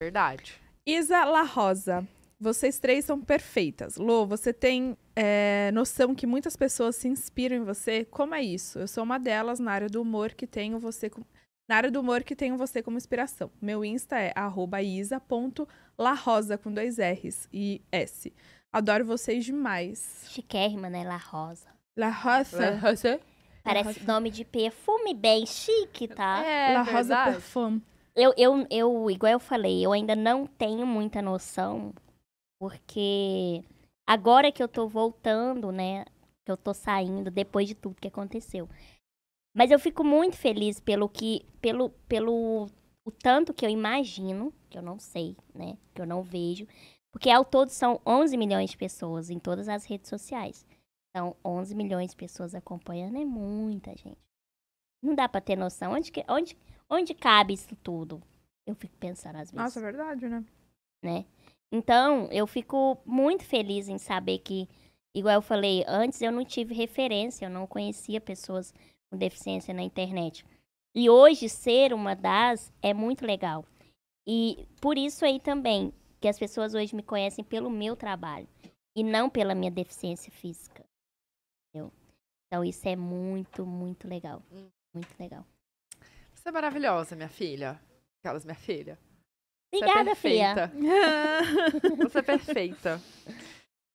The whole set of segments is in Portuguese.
Verdade. Isa La Rosa. Vocês três são perfeitas. Lô, você tem é, noção que muitas pessoas se inspiram em você? Como é isso? Eu sou uma delas na área do humor que tenho você na área do humor que tenho você como inspiração. Meu Insta é @isa.larosa com dois R's e S. Adoro vocês demais. Chiquérrima, né? La Rosa. La Rosa. La Rosa. Parece La Rosa. nome de perfume bem chique, tá? É, La Rosa verdade. Perfume. Eu, eu, eu, igual eu falei, eu ainda não tenho muita noção, porque agora que eu tô voltando, né? Que eu tô saindo depois de tudo que aconteceu. Mas eu fico muito feliz pelo que. pelo, pelo o tanto que eu imagino, que eu não sei, né? Que eu não vejo. Porque ao todo são 11 milhões de pessoas em todas as redes sociais. Então, 11 milhões de pessoas acompanhando é muita gente. Não dá para ter noção. Onde que, onde, Onde cabe isso tudo? Eu fico pensando às vezes. Nossa, é verdade, né? Né? Então, eu fico muito feliz em saber que, igual eu falei antes, eu não tive referência, eu não conhecia pessoas com deficiência na internet. E hoje ser uma das é muito legal. E por isso aí também que as pessoas hoje me conhecem pelo meu trabalho e não pela minha deficiência física. Entendeu? Então isso é muito, muito legal. Hum. Muito legal. Você é maravilhosa, minha filha. Aquelas, minha filha. Obrigada, Você é perfeita. Você é perfeita.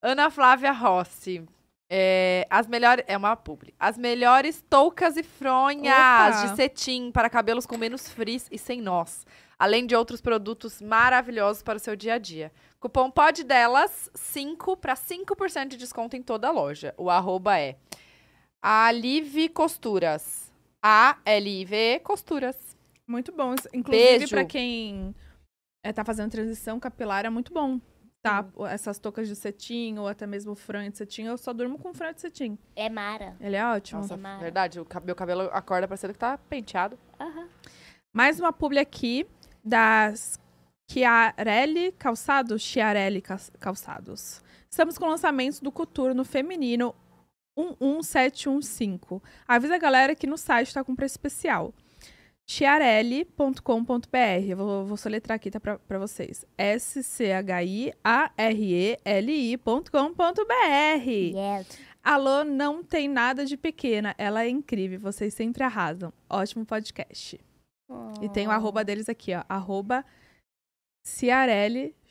Ana Flávia Rossi. É, as melhores. É uma publi. As melhores toucas e fronhas Opa. de cetim para cabelos com menos frizz e sem nós. Além de outros produtos maravilhosos para o seu dia a dia. Cupom POD delas, 5 para 5% de desconto em toda a loja. O arroba é Alive Costuras a l v Costuras. Muito bom. Inclusive, para quem é, tá fazendo transição capilar, é muito bom. Tá, essas toucas de cetim ou até mesmo fran de cetim, eu só durmo com fran de cetim. É mara. Ele é ótimo. Nossa, é mara. verdade. O meu cabelo acorda parecendo que tá penteado. Uhum. Mais uma publi aqui das Chiarelli Calçados. Chiarelli Calçados. Estamos com lançamentos do coturno feminino 11715. Avisa a galera que no site está com preço especial. chiarelli.com.br. Eu vou, vou soletrar aqui, tá para vocês. S-C-H-I-A-R-E-L-I.com.br. Yes. Alô, não tem nada de pequena. Ela é incrível. Vocês sempre arrasam. Ótimo podcast. Oh. E tem o oh. arroba deles aqui, ó. Arroba Ciarelli